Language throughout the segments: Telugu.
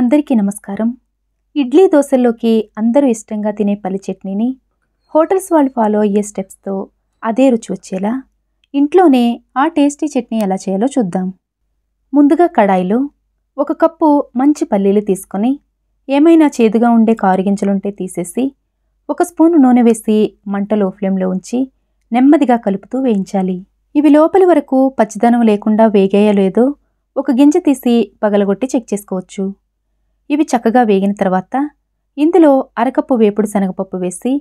అందరికీ నమస్కారం ఇడ్లీ దోశల్లోకి అందరూ ఇష్టంగా తినే పల్లి చట్నీని హోటల్స్ వాళ్ళు ఫాలో అయ్యే స్టెప్స్తో అదే రుచి వచ్చేలా ఇంట్లోనే ఆ టేస్టీ చట్నీ ఎలా చేయాలో చూద్దాం ముందుగా కడాయిలో ఒక కప్పు మంచి పల్లీలు తీసుకొని ఏమైనా చేదుగా ఉండే కారుగింజలుంటే తీసేసి ఒక స్పూన్ నూనె వేసి మంట ఫ్లేమ్లో ఉంచి నెమ్మదిగా కలుపుతూ వేయించాలి ఇవి లోపలి వరకు పచ్చిదనం లేకుండా వేగేయలేదో ఒక గింజ తీసి పగలగొట్టి చెక్ చేసుకోవచ్చు ఇవి చక్కగా వేగిన తర్వాత ఇందులో అరకప్పు వేపుడు శనగపప్పు వేసి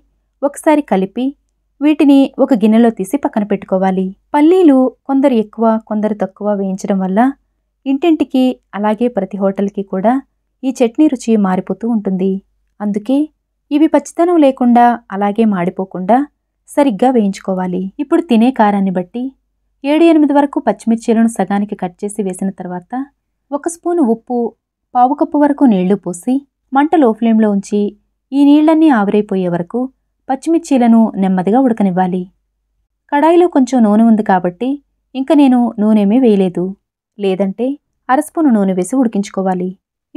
ఒకసారి కలిపి వీటిని ఒక గిన్నెలో తీసి పక్కన పెట్టుకోవాలి పల్లీలు కొందరు ఎక్కువ కొందరు తక్కువ వేయించడం వల్ల ఇంటింటికి అలాగే ప్రతి హోటల్కి కూడా ఈ చట్నీ రుచి మారిపోతూ ఉంటుంది అందుకే ఇవి పచ్చితనం లేకుండా అలాగే మాడిపోకుండా సరిగ్గా వేయించుకోవాలి ఇప్పుడు తినే కారాన్ని బట్టి ఏడు ఎనిమిది వరకు పచ్చిమిర్చీలను సగానికి కట్ చేసి వేసిన తర్వాత ఒక స్పూను ఉప్పు పావు కప్పు వరకు నీళ్లు పోసి మంట లో ఫ్లేమ్లో ఉంచి ఈ నీళ్లన్నీ ఆవిరైపోయే వరకు పచ్చిమిర్చీలను నెమ్మదిగా ఉడకనివ్వాలి కడాయిలో కొంచెం నూనె ఉంది కాబట్టి ఇంకా నేను నూనెమీ వేయలేదు లేదంటే అరస్పూను నూనె వేసి ఉడికించుకోవాలి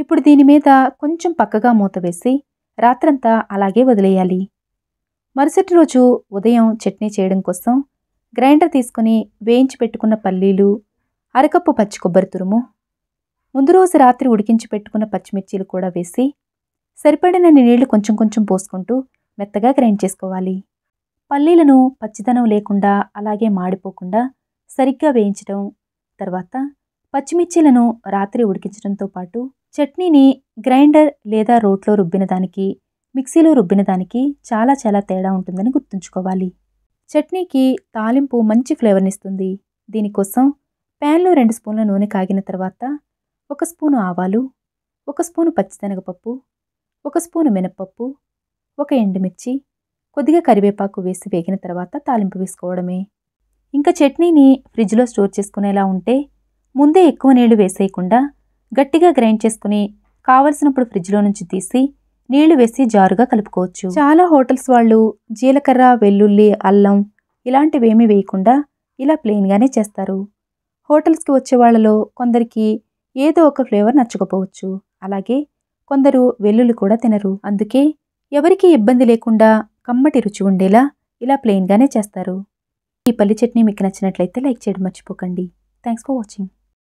ఇప్పుడు దీని మీద కొంచెం పక్కగా మూత వేసి రాత్రంతా అలాగే వదిలేయాలి మరుసటి రోజు ఉదయం చట్నీ చేయడం కోసం గ్రైండర్ తీసుకుని వేయించి పెట్టుకున్న పల్లీలు అరకప్పు పచ్చి కొబ్బరి తురుము ముందు రోజు రాత్రి ఉడికించి పెట్టుకున్న పచ్చిమిర్చీలు కూడా వేసి సరిపడినన్ని నీళ్లు కొంచెం కొంచెం పోసుకుంటూ మెత్తగా గ్రైండ్ చేసుకోవాలి పల్లీలను పచ్చిదనం లేకుండా అలాగే మాడిపోకుండా సరిగ్గా వేయించడం తర్వాత పచ్చిమిర్చీలను రాత్రి ఉడికించడంతో పాటు చట్నీని గ్రైండర్ లేదా రోట్లో రుబ్బిన దానికి మిక్సీలో రుబ్బిన దానికి చాలా చాలా తేడా ఉంటుందని గుర్తుంచుకోవాలి చట్నీకి తాలింపు మంచి ఫ్లేవర్నిస్తుంది దీనికోసం ప్యాన్లో రెండు స్పూన్ల నూనె కాగిన తర్వాత ఒక స్పూను ఆవాలు ఒక స్పూను పచ్చిశనగపప్పు ఒక స్పూను మినప్పప్పు ఒక ఎండుమిర్చి కొద్దిగా కరివేపాకు వేసి వేగిన తర్వాత తాలింపు వేసుకోవడమే ఇంకా చట్నీని ఫ్రిడ్జ్లో స్టోర్ చేసుకునేలా ఉంటే ముందే ఎక్కువ నీళ్లు వేసేయకుండా గట్టిగా గ్రైండ్ చేసుకుని కావలసినప్పుడు ఫ్రిడ్జ్లో నుంచి తీసి నీళ్లు వేసి జారుగా కలుపుకోవచ్చు చాలా హోటల్స్ వాళ్ళు జీలకర్ర వెల్లుల్లి అల్లం ఇలాంటివేమీ వేయకుండా ఇలా ప్లెయిన్గానే చేస్తారు హోటల్స్కి వచ్చే వాళ్ళలో కొందరికి ఏదో ఒక ఫ్లేవర్ నచ్చకపోవచ్చు అలాగే కొందరు వెల్లుల్లి కూడా తినరు అందుకే ఎవరికీ ఇబ్బంది లేకుండా కమ్మటి రుచి ఉండేలా ఇలా ప్లెయిన్గానే చేస్తారు ఈ పల్లి చట్నీ మీకు నచ్చినట్లయితే లైక్ చేయడం మర్చిపోకండి థ్యాంక్స్ ఫర్ వాచింగ్